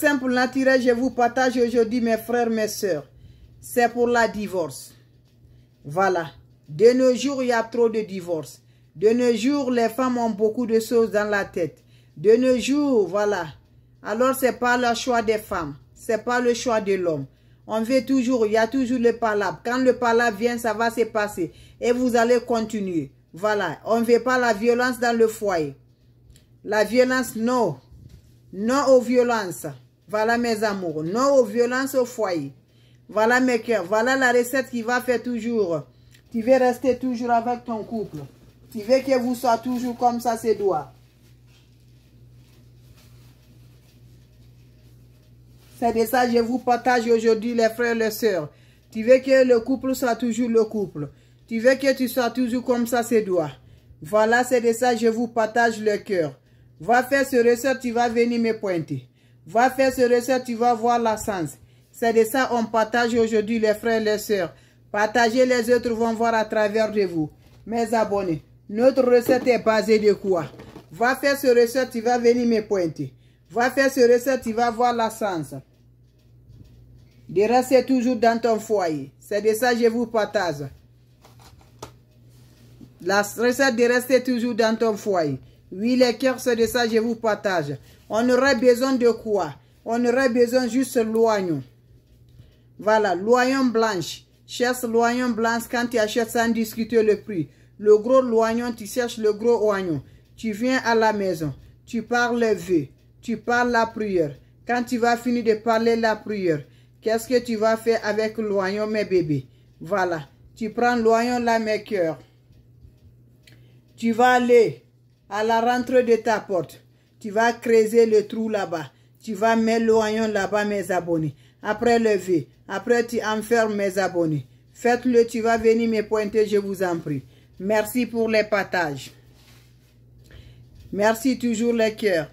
simple naturel, je vous partage aujourd'hui, mes frères, mes soeurs. C'est pour la divorce. Voilà. De nos jours, il y a trop de divorces. De nos jours, les femmes ont beaucoup de choses dans la tête. De nos jours, voilà. Alors, ce n'est pas le choix des femmes. Ce n'est pas le choix de l'homme. On veut toujours, il y a toujours le palabre. Quand le palabre vient, ça va se passer. Et vous allez continuer. Voilà. On ne veut pas la violence dans le foyer. La violence, non. Non aux violences. Voilà mes amours. Non aux violences au foyer. Voilà mes cœurs. Voilà la recette qui va faire toujours. Tu veux rester toujours avec ton couple. Tu veux que vous soyez toujours comme ça, ses doigts. C'est de ça que je vous partage aujourd'hui, les frères et les sœurs. Tu veux que le couple soit toujours le couple. Tu veux que tu sois toujours comme ça, ses doigts. Voilà, c'est de ça que je vous partage le cœur. Va faire ce recette, tu vas venir me pointer. Va faire ce recette, tu vas voir la sens. C'est de ça on partage aujourd'hui les frères et les sœurs. Partagez les autres vont voir à travers de vous. Mes abonnés, notre recette est basée de quoi Va faire ce recette, tu vas venir me pointer. Va faire ce recette, tu vas voir la sens. De rester toujours dans ton foyer. C'est de ça que je vous partage. La recette de rester toujours dans ton foyer. Oui, les cœurs c'est de ça je vous partage. On aurait besoin de quoi On aurait besoin juste l'oignon. Voilà, l'oignon blanche. Cherche l'oignon blanche quand tu achètes sans discuter le prix. Le gros l'oignon, tu cherches le gros oignon. Tu viens à la maison. Tu parles le vœu. Tu parles la prière. Quand tu vas finir de parler la prière, qu'est-ce que tu vas faire avec l'oignon, mes bébés Voilà. Tu prends l'oignon là, mes cœurs. Tu vas aller à la rentrée de ta porte. Tu vas creuser le trou là-bas. Tu vas mettre l'oignon là-bas, mes abonnés. Après le après tu enfermes mes abonnés. Faites-le, tu vas venir me pointer, je vous en prie. Merci pour les partages. Merci toujours les cœurs.